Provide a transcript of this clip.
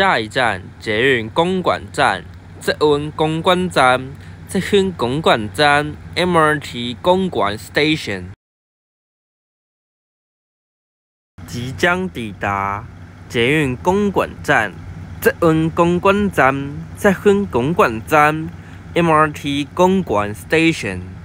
下一站：捷运公馆站、捷运公馆站、捷运公馆站、MRT 公馆 Station。即将抵达捷运公馆站、捷运公馆站、捷运公馆站、MRT 公馆 Station。